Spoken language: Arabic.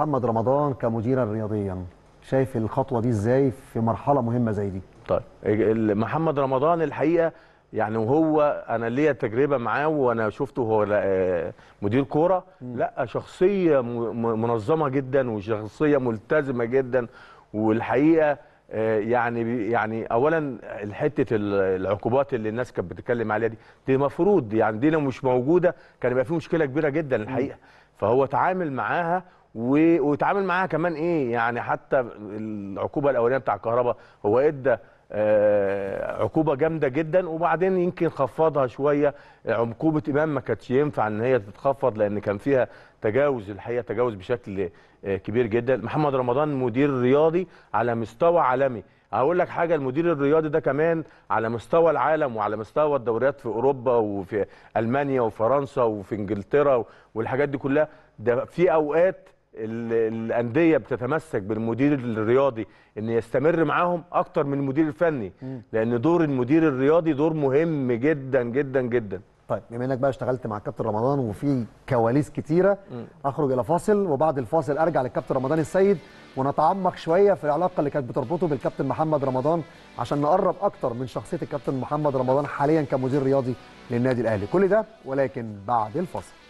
محمد رمضان كمديرا رياضيا شايف الخطوه دي ازاي في مرحله مهمه زي دي طيب محمد رمضان الحقيقه يعني وهو انا ليا تجربه معاه وانا شفته هو آه، مدير كوره لا شخصيه منظمه جدا وشخصيه ملتزمه جدا والحقيقه آه، يعني يعني اولا حته العقوبات اللي الناس كانت بتتكلم عليها دي دي المفروض يعني دي لو مش موجوده كان يبقى في مشكله كبيره جدا الحقيقه فهو تعامل معاها و... ويتعامل معاها كمان ايه يعني حتى العقوبه الاولانيه بتاع الكهرباء هو ادى آه عقوبه جامده جدا وبعدين يمكن خفضها شويه عقوبه امام ما كانتش ينفع ان هي تتخفض لان كان فيها تجاوز الحقيقه تجاوز بشكل آه كبير جدا محمد رمضان مدير رياضي على مستوى عالمي هقول لك حاجه المدير الرياضي ده كمان على مستوى العالم وعلى مستوى الدوريات في اوروبا وفي المانيا وفرنسا وفي انجلترا والحاجات دي كلها ده في اوقات الانديه بتتمسك بالمدير الرياضي ان يستمر معاهم اكتر من المدير الفني لان دور المدير الرياضي دور مهم جدا جدا جدا طيب بما انك بقى اشتغلت مع كابتن رمضان وفي كواليس كتيره م. اخرج الى فاصل وبعد الفاصل ارجع للكابتن رمضان السيد ونتعمق شويه في العلاقه اللي كانت بتربطه بالكابتن محمد رمضان عشان نقرب اكتر من شخصيه الكابتن محمد رمضان حاليا كمدير رياضي للنادي الاهلي كل ده ولكن بعد الفاصل